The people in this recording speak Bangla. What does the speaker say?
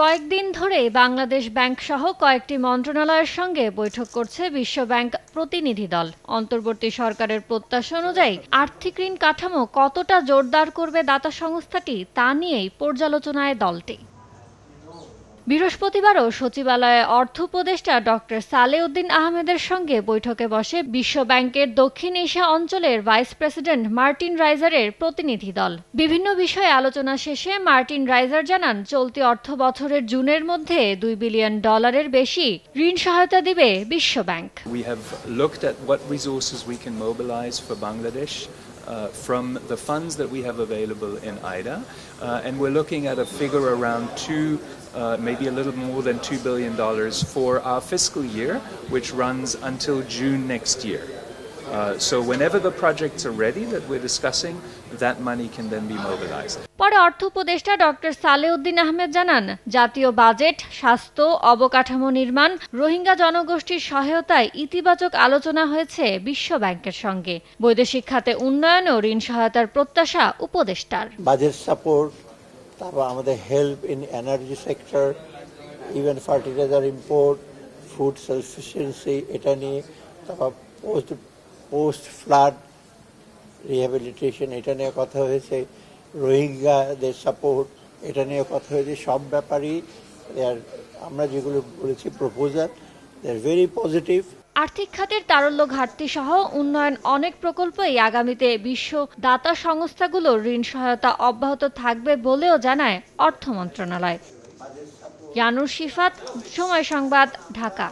কয়েকদিন ধরে বাংলাদেশ ব্যাংক সহ কয়েকটি মন্ত্রণালয়ের সঙ্গে বৈঠক করছে বিশ্বব্যাংক প্রতিনিধি দল অন্তর্বর্তী সরকারের প্রত্যাশা অনুযায়ী আর্থিক ঋণ কাঠামো কতটা জোরদার করবে দাতা সংস্থাটি তা নিয়েই পর্যালোচনায় দলটি বৃহস্পতিবারও সচিবালয়ে অর্থ উপদেষ্টা ডক্টর সালেউদ্দিন আহমেদের সঙ্গে বৈঠকে বসে বিশ্ব ব্যাংকের দক্ষিণ এশিয়া অঞ্চলের ভাইস প্রেসিডেন্ট মার্টিন রাইজারের প্রতিনিধি দল বিভিন্ন বিষয়ে আলোচনা শেষে মার্টিন রাইজার জানান চলতি অর্থ বছরের জুনের মধ্যে দুই বিলিয়ন ডলারের বেশি ঋণ সহায়তা দিবে বিশ্বব্যাংক bank Uh, from the funds that we have available in IDA. Uh, and we're looking at a figure around 2 uh, maybe a little more than $2 billion for our fiscal year, which runs until June next year. Uh, so whenever the projects are ready that we're discussing, that money can then be mobilized. পরে অর্থ উপদেষ্টা ডক্টর সালেউদ্দিন আহমেদ জানান জাতীয় বাজেট স্বাস্থ্য অবকাঠামো নির্মাণ রোহিঙ্গা জনগোষ্ঠীর সহায়তায় ইতিবাচক আলোচনা হয়েছে বিশ্ব ব্যাংকের সঙ্গে বৈদেশিক খাতে উন্নয়ন ও ঋণ সহায়তার প্রত্যাশা উপদেষ্টার বাজেট সাপোর্ট তারপর আমাদের help in energy sector even fertiliser import food sufficiency এটা নিয়ে তারপর পোস্ট পোস্ট ফ্লাড রিহ্যাবিলিটেশন এটা নিয়ে কথা হয়েছে রোহিঙ্গাদের সাপোর্ট এটা নিয়ে কথা হয়েছে সব ব্যাপারই আমরা যেগুলো বলেছি proposal they are very positive আর্থিক খাতের তারল্য ঘাটতি সহ উন্নয়ন অনেক প্রকল্পই আগামীতে বিশ্ব দাতা সংস্থাগুলোর ঋণ সহায়তা অব্যাহত থাকবে বলেও জানায় অর্থ মন্ত্রণালয় জানুর শিফাত সময় সংবাদ ঢাকা